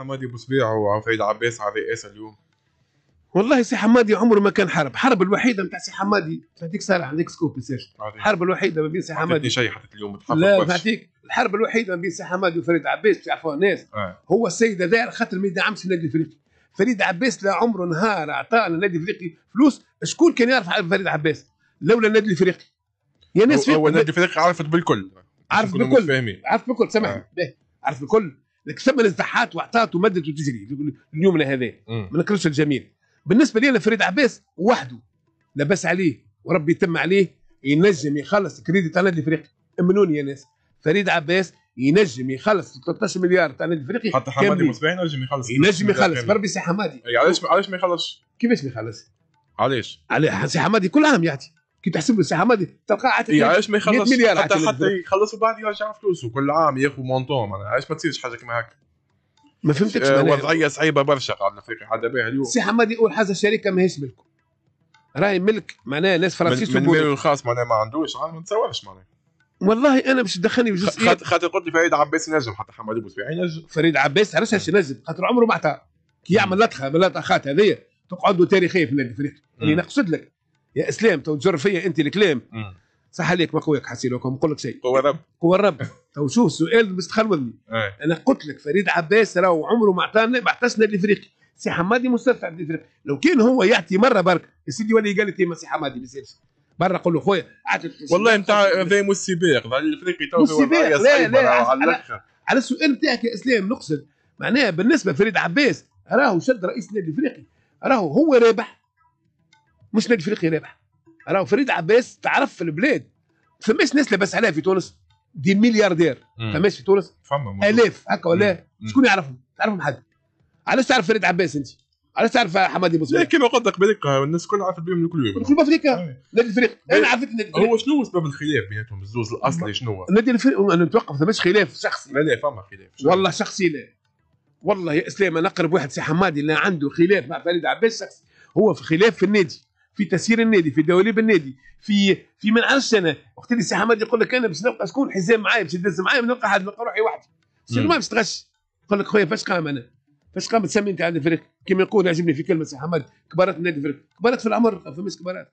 حمادي سبيع وعفيد عباس على رئاسه اليوم والله سي حمادي عمره ما كان حرب حرب الوحيده نتاع سي حمادي نعطيك صالح عندك سكوب سيرش، الحرب الوحيده ما بين سي حمادي شيء حتى اليوم لا نعطيك الحرب الوحيده ما بين سي حمادي وفريد عباس باش يعرفوها الناس آه. هو السيد هذا خاطر ما يدعمش النادي الافريقي فريد عباس لا عمره نهار اعطى النادي الافريقي فلوس شكون كان يعرف فريد عباس لولا النادي الافريقي يا ناس هو النادي الافريقي عرفت بالكل عرفت بالكل عرفت بالكل سامحني آه. عرفت بالكل سمى الزحات وعطات ومدت وتجري اليوم هذا ما نكرش الجميل بالنسبه لي انا فريد عباس وحده لبس عليه وربي يتم عليه ينجم يخلص كريدي تاع نادي الافريقي امنوني يا ناس فريد عباس ينجم يخلص 13 مليار تاع نادي الافريقي حتى حمادي مصباح ينجم يخلص ينجم يخلص بربي سي حمادي إيه، علاش علاش ما يخلصش؟ كيفاش ما يخلصش؟ علاش؟ علاش سي حمادي كل عام يعطي كنت احسب له حمادي تلقاه عاد إيه ما يخلص حتى حتى يخلصوا بعد يرجع فلوسه كل عام ياخذ مونتون انا ايش ما تصيرش حاجه كما هكا ما فهمتكش آه وضعيه صعيبه برشا قاعد الافريقي حدا بها اليوم سي حمادي يقول حاجه الشركه ماهيش ملكه راهي ملك معناها ناس فرنسيس من, من ماله الخاص معناها ما عندوش ما نتصورش معناها والله انا باش تدخلني في خاطر خاطر قلت لي فريد عباس ينجم حتى حماد سبيعي ينجم فريد عباس علاش ينجم خاطر عمره ما عطى كي يعمل لطخه من اللطخات هذيا تقعد له تاريخيه في النادي الفريق يعني اللي نقصد لك يا اسلام تو تجر فيا انت الكلام صح عليك ما قواك حسين نقول لك شيء قوى الرب قوى الرب تو شوف سؤال تخلوني إيه. انا قلت لك فريد عباس راهو عمره ما اعطانا ما اعطانا الافريقي سي حمادي في الافريقي لو كان هو يعطي مره برك يا سيدي ولا قال لي سي حمادي ما يصيرش برا قول له خويا والله نتاع هذا مش الافريقي تو السباق لا لا على, على السؤال نتاعك يا اسلام نقصد معناها بالنسبه لفريد عباس راهو شد رئيس النادي الافريقي راهو هو رابح مش نادي افريقيا رابح راهو فريد عباس تعرف في البلاد فماش ناس لاباس عليها في تونس دي ملياردير فماش في تونس فما الاف هكا ولا شكون يعرفهم؟ تعرفهم حد علاش تعرف فريد عباس انت؟ علاش تعرف حمادي بوصير؟ كما قلت لك بالك الناس كلها عارفه بهم كل يوم كل افريقيا آه. نادي الفريق انا إيه. عرفت نادي هو شنو سبب الخلاف بيناتهم الزوز الاصلي شنو؟ هو؟ نادي الفريق انا نتوقف فماش خلاف شخصي لا لا فما خلاف والله شخصي لا والله يا اسلام انا اقرب واحد سي حمادي اللي عنده خلاف مع فريد عباس شخصي هو في خلاف في النادي في تسيير النادي في دواليب النادي في في ما نعرفش انا وقت اللي سي يقول لك انا باش نلقى شكون حزام معايا باش يدز معايا نلقى حد نلقى روحي وحدي سير ما باش تغش يقول لك خويا فاش قام انا فاش قام تسمي انت عندي فريق كما يقول عجبني في كلمه سي حمد كبرت النادي فريق كبرت في العمر فماش كبرت